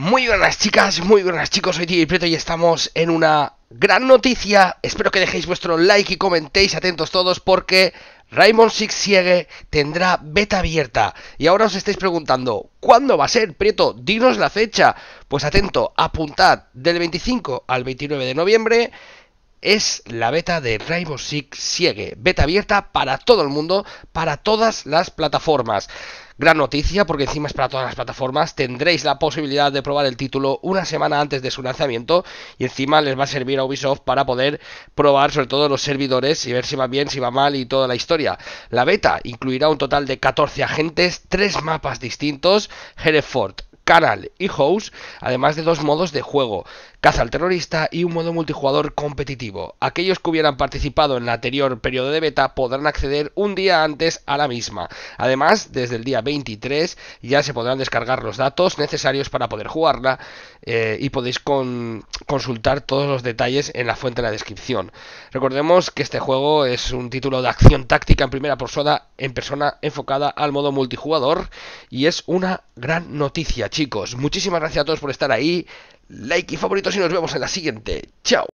Muy buenas chicas, muy buenas chicos, soy y Prieto y estamos en una gran noticia. Espero que dejéis vuestro like y comentéis atentos todos porque Raymond Six Siege tendrá beta abierta. Y ahora os estáis preguntando, ¿cuándo va a ser, Prieto? Dinos la fecha. Pues atento, apuntad del 25 al 29 de noviembre es la beta de Rainbow Six Siege, beta abierta para todo el mundo, para todas las plataformas. Gran noticia, porque encima es para todas las plataformas, tendréis la posibilidad de probar el título una semana antes de su lanzamiento y encima les va a servir a Ubisoft para poder probar sobre todo los servidores y ver si va bien, si va mal y toda la historia. La beta incluirá un total de 14 agentes, 3 mapas distintos, Hereford, Canal y host, además de dos modos de juego, caza al terrorista y un modo multijugador competitivo. Aquellos que hubieran participado en el anterior periodo de beta podrán acceder un día antes a la misma. Además, desde el día 23 ya se podrán descargar los datos necesarios para poder jugarla eh, y podéis consultar todos los detalles en la fuente en la descripción. Recordemos que este juego es un título de acción táctica en primera persona, en persona enfocada al modo multijugador y es una gran noticia chicos. Muchísimas gracias a todos por estar ahí, like y favoritos y nos vemos en la siguiente. Chao.